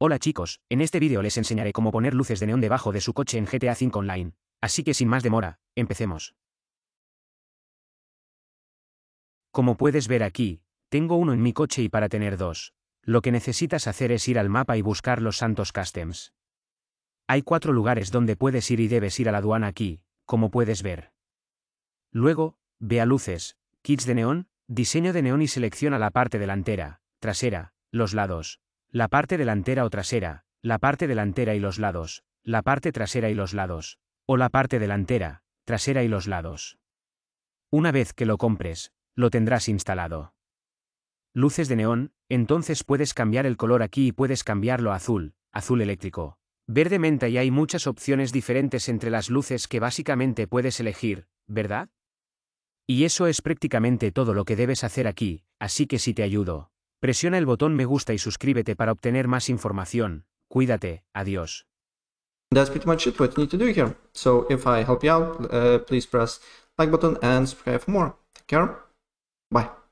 Hola chicos, en este vídeo les enseñaré cómo poner luces de neón debajo de su coche en GTA V Online, así que sin más demora, empecemos. Como puedes ver aquí, tengo uno en mi coche y para tener dos, lo que necesitas hacer es ir al mapa y buscar los Santos Customs. Hay cuatro lugares donde puedes ir y debes ir a la aduana aquí, como puedes ver. Luego, ve a luces, kits de neón, diseño de neón y selecciona la parte delantera, trasera, los lados, la parte delantera o trasera, la parte delantera y los lados, la parte trasera y los lados, o la parte delantera, trasera y los lados. Una vez que lo compres, lo tendrás instalado. Luces de neón, entonces puedes cambiar el color aquí y puedes cambiarlo a azul, azul eléctrico. Verde menta y hay muchas opciones diferentes entre las luces que básicamente puedes elegir, ¿verdad? Y eso es prácticamente todo lo que debes hacer aquí, así que si te ayudo, Presiona el botón me gusta y suscríbete para obtener más información. Cuídate, adiós. That's pretty much it what you need to do here. So if I help you out, uh, please press like button and subscribe for more. Take care. Bye.